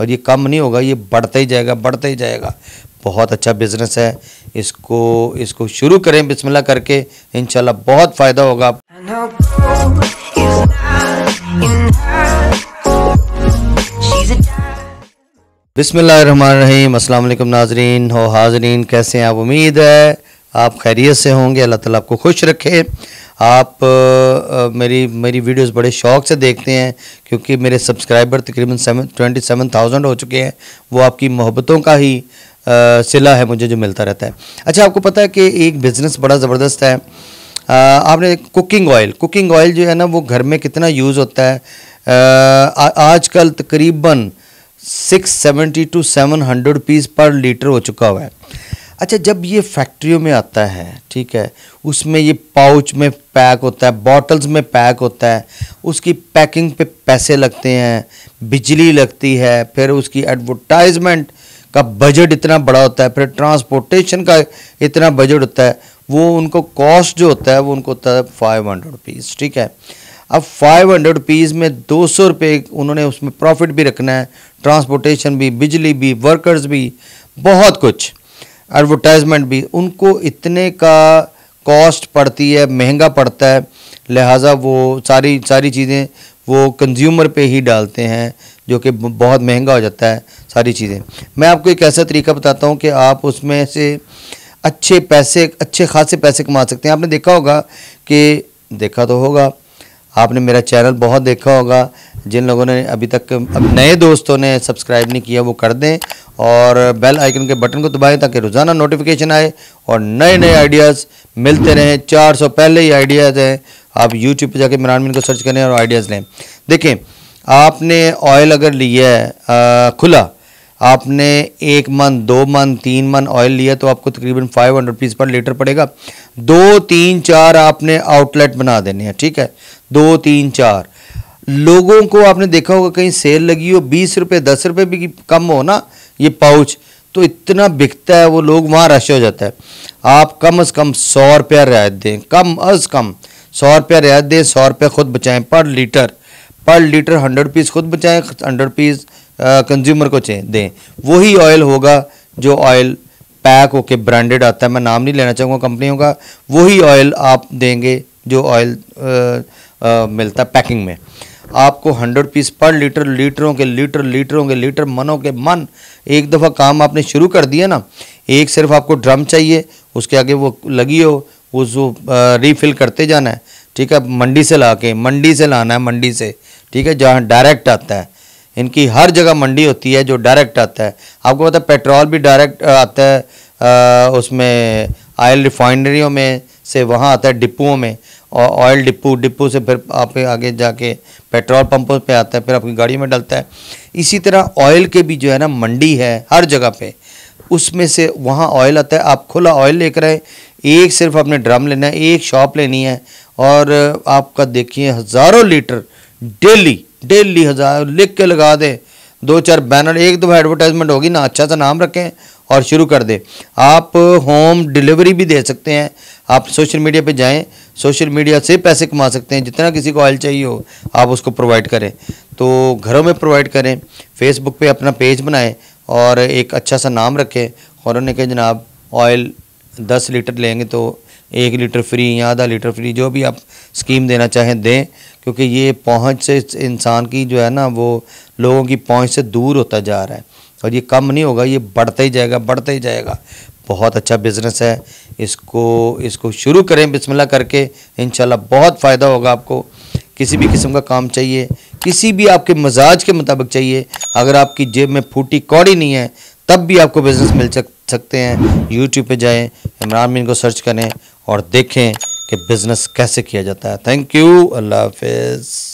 और ये कम नहीं होगा ये बढ़ता ही जाएगा बढ़ता ही जाएगा बहुत अच्छा बिजनेस है इसको इसको शुरू करें बिस्मिल्लाह करके इनशाला बहुत फ़ायदा होगा बिसमीम अल्लाम नाजरीन हो हाजरीन कैसे हैं आप उम्मीद है आप खैरियत से होंगे अल्लाह ताला आपको खुश रखे आप आ, मेरी मेरी वीडियोस बड़े शौक से देखते हैं क्योंकि मेरे सब्सक्राइबर तकरीबन सेवन ट्वेंटी सेवन थाउजेंड हो चुके हैं वो आपकी मोहब्बतों का ही आ, सिला है मुझे जो मिलता रहता है अच्छा आपको पता है कि एक बिज़नेस बड़ा ज़बरदस्त है आ, आपने कुकिंग ऑयल कुकिंग ऑयल जो है ना वो घर में कितना यूज़ होता है आज कल तकरीबन six seventy two seven hundred rupees per litre हो चुका हुआ है अच्छा जब ये फैक्ट्रियों में आता है ठीक है उसमें ये पाउच में पैक होता है बॉटल्स में पैक होता है उसकी पैकिंग पे पैसे लगते हैं बिजली लगती है फिर उसकी एडवर्टाइजमेंट का बजट इतना बड़ा होता है फिर ट्रांसपोर्टेशन का इतना बजट होता है वो उनको कॉस्ट जो होता है वो उनको होता है फाइव हंड्रेड रुपीज़ ठीक है अब फाइव हंड्रेड रुपीज़ में दो सौ रुपये उन्होंने उसमें प्रॉफिट भी रखना है ट्रांसपोर्टेशन भी बिजली भी वर्कर्स भी बहुत कुछ एडवर्टाइजमेंट भी उनको इतने का कॉस्ट पड़ती है महंगा पड़ता है लिहाजा वो सारी सारी चीज़ें वो कंज्यूमर पे ही डालते हैं जो कि बहुत महंगा हो जाता है सारी चीज़ें मैं आपको एक ऐसा तरीका बताता हूँ कि आप उसमें से अच्छे पैसे अच्छे खासे पैसे कमा सकते हैं आपने देखा होगा कि देखा तो होगा आपने मेरा चैनल बहुत देखा होगा जिन लोगों ने अभी तक अब नए दोस्तों ने सब्सक्राइब नहीं किया वो कर दें और बेल आइकन के बटन को दबाएं ताकि रोज़ाना नोटिफिकेशन आए और नए नए आइडियाज़ मिलते रहें 400 पहले ही आइडियाज़ हैं आप यूट्यूब पर जाके इमरान मीन को सर्च करें और आइडियाज़ लें देखें आपने ऑयल अगर लिया है खुला आपने एक मन दो मन तीन मन ऑयल लिया तो आपको तकरीबन five hundred rupees per litre पड़ेगा दो तीन चार आपने आउटलेट बना देने हैं ठीक है दो तीन चार लोगों को आपने देखा होगा कहीं सेल लगी हो बीस रुपये दस रुपये भी कम हो ना ये पाउच तो इतना बिकता है वो लोग वहाँ रश हो जाता है आप कम अज़ कम सौ रुपया रियायत दें कम अज़ कम सौ रुपया रियायत दें सौ रुपये खुद बचाएं पर लीटर पर लीटर हंड्रेड पीस खुद बचाएं हंड्रेड पीस कंज्यूमर को दें वही ऑयल होगा जो ऑयल पैक होके ब्रांडेड आता है मैं नाम नहीं लेना चाहूँगा कंपनियों का वही ऑयल आप देंगे जो ऑयल मिलता है पैकिंग में आपको हंड्रेड पीस पर लीटर लीटरों के लीटर लीटरों के लीटर मनों के मन एक दफ़ा काम आपने शुरू कर दिया ना एक सिर्फ आपको ड्रम चाहिए उसके आगे वो लगी हो वो रीफिल करते जाना है ठीक है मंडी से ला के मंडी से लाना है मंडी से ठीक है जहाँ डायरेक्ट आता है इनकी हर जगह मंडी होती है जो डायरेक्ट आता है आपको पता है पेट्रोल भी डायरेक्ट आता है आ, उसमें आयल रिफाइनरियों में से वहाँ आता है डिपुओं में और ऑयल डिपो डिपो से फिर आप आगे जाके पेट्रोल पंपों पे आता है फिर आपकी गाड़ी में डलता है इसी तरह ऑयल के भी जो है ना मंडी है हर जगह पे उसमें से वहाँ ऑयल आता है आप खुला ऑयल लेकर आए एक सिर्फ अपने ड्रम लेना है एक शॉप लेनी है और आपका देखिए हज़ारों लीटर डेली डेली हज़ार लिख के लगा दें दो चार बैनर एक दो एडवर्टाइजमेंट होगी ना अच्छा सा नाम रखें और शुरू कर दे आप होम डिलीवरी भी दे सकते हैं आप सोशल मीडिया पे जाएं सोशल मीडिया से पैसे कमा सकते हैं जितना किसी को ऑयल चाहिए हो आप उसको प्रोवाइड करें तो घरों में प्रोवाइड करें फेसबुक पे अपना पेज बनाएं और एक अच्छा सा नाम रखें और उन्होंने कहा जनाब ऑयल दस लीटर लेंगे तो एक लीटर फ्री या आधा लीटर फ्री जो भी आप स्कीम देना चाहें दें क्योंकि ये पहुँच से इंसान की जो है ना वो लोगों की पहुँच से दूर होता जा रहा है और ये कम नहीं होगा ये बढ़ता ही जाएगा बढ़ता ही जाएगा बहुत अच्छा बिज़नेस है इसको इसको शुरू करें बिस्मिल्लाह करके इन बहुत फ़ायदा होगा आपको किसी भी किस्म का काम चाहिए किसी भी आपके मजाज के मुताबिक चाहिए अगर आपकी जेब में फूटी कौड़ी नहीं है तब भी आपको बिज़नेस मिल सक सकते हैं यूट्यूब पर जाएँ इमरान मीन को सर्च करें और देखें कि बिज़नेस कैसे किया जाता है थैंक यू अल्लाह हाफिज़